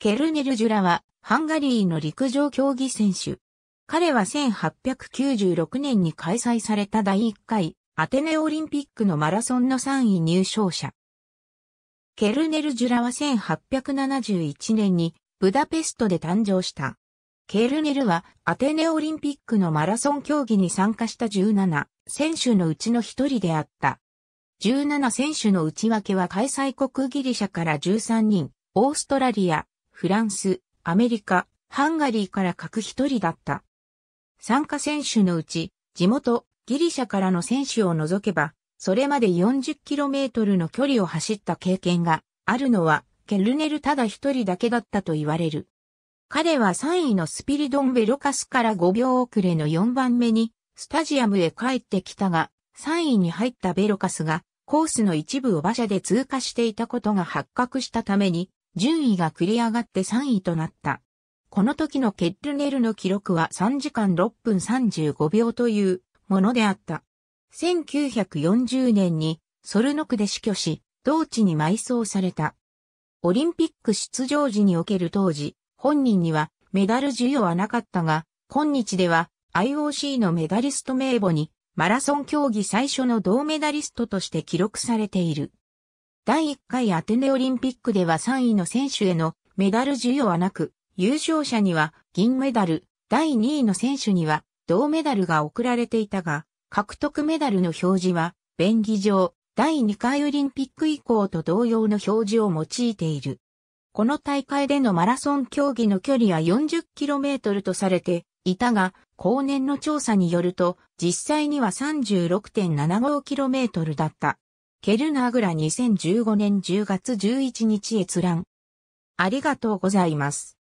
ケルネル・ジュラは、ハンガリーの陸上競技選手。彼は1896年に開催された第1回アテネオリンピックのマラソンの3位入賞者。ケルネル・ジュラは1871年にブダペストで誕生した。ケルネルはアテネオリンピックのマラソン競技に参加した17選手のうちの一人であった。17選手の内訳は開催国ギリシャから13人、オーストラリア、フランス、アメリカ、ハンガリーから各一人だった。参加選手のうち、地元、ギリシャからの選手を除けば、それまで 40km の距離を走った経験があるのは、ケルネルただ一人だけだったと言われる。彼は3位のスピリドン・ベロカスから5秒遅れの4番目に、スタジアムへ帰ってきたが、3位に入ったベロカスが、コースの一部を馬車で通過していたことが発覚したために、順位が繰り上がって3位となった。この時のケッルネルの記録は3時間6分35秒というものであった。1940年にソルノクで死去し、同地に埋葬された。オリンピック出場時における当時、本人にはメダル授与はなかったが、今日では IOC のメダリスト名簿にマラソン競技最初の銅メダリストとして記録されている。第1回アテネオリンピックでは3位の選手へのメダル授与はなく、優勝者には銀メダル、第2位の選手には銅メダルが贈られていたが、獲得メダルの表示は、便宜上、第2回オリンピック以降と同様の表示を用いている。この大会でのマラソン競技の距離は 40km とされていたが、後年の調査によると、実際には 36.75km だった。ケルナーグラ2015年10月11日閲覧。ありがとうございます。